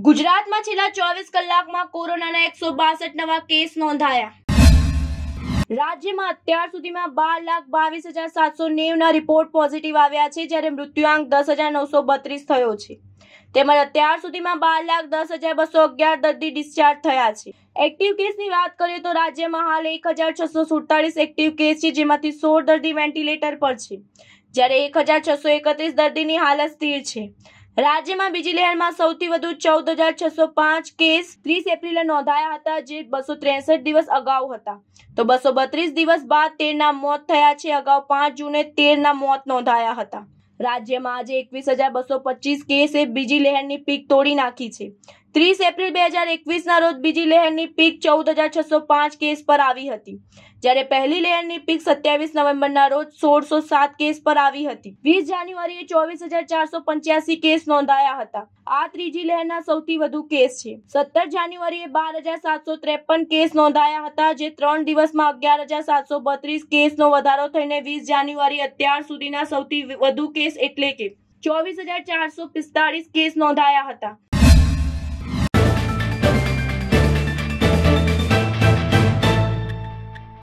ગુજરાતમાં છેલ્લા ચોવીસ કલાકમાં કોરોનાના એકસો બાસઠ નવા કેસ નોંધાયા રાજ્યમાં અત્યાર સુધીમાં બાર લાખ બાવીસ હજાર સાતસો નેવના રિપોર્ટ પોઝિટિવ આવ્યા છે જ્યારે મૃત્યુઆંક દસ હજાર નવસો બત્રીસ થયો છે તેમજ અત્યાર સુધીમાં બાર લાખ દસ હજાર બસો અગિયાર દર્દી ડિસ્ચાર્જ થયા છે એક્ટિવ કેસની વાત કરીએ તો રાજ્યમાં હાલ એક હજાર છસો સુડતાલીસ એક્ટિવ કેસ છે જેમાંથી સોળ દર્દી વેન્ટિલેટર પર છે જ્યારે એક હજાર છસો એકત્રીસ દર્દીની હાલત સ્થિર છે રાજ્યમાં બીજી લહેરમાં સૌથી વધુ ચૌદ હજાર છસો પાંચ કેસ ત્રીસ એપ્રિલે નોંધાયા હતા જે બસો ત્રેસઠ દિવસ અગાઉ હતા તો બસો બત્રીસ દિવસ બાદ તેરના મોત થયા છે અગાઉ પાંચ જૂને તેરના મોત નોંધાયા હતા રાજ્યમાં આજે એકવીસ હજાર બસો પચીસ કેસે બીજી લહેરની પીક તોડી નાખી છે ત્રીસ એપ્રિલ બે હજાર એકવીસના રોજ બીજી લહેરની પીક ચૌદ હજાર છસો પાંચ કેસ પર આવી હતી જ્યારે પહેલી લહેરની પીક સત્યાવીસ નવેમ્બરના રોજ સોળસો સાત કેસ પર આવી હતી વીસ જાન્યુઆરીએ ચોવીસ હજાર ચારસો પંચ્યાસી કેસ નોંધાયા હતા આ ત્રીજી લહેરના સૌથી વધુ કેસ છે સત્તર જાન્યુઆરીએ બાર હજાર સાતસો ત્રેપન કેસ નોંધાયા હતા જે ત્રણ દિવસમાં અગિયાર હજાર સાતસો બત્રીસ કેસનો વધારો થઈને વીસ જાન્યુઆરી અત્યાર સુધીના સૌથી વધુ કેસ એટલે કે ચોવીસ હજાર ચારસો પિસ્તાળીસ કેસ નોંધાયા હતા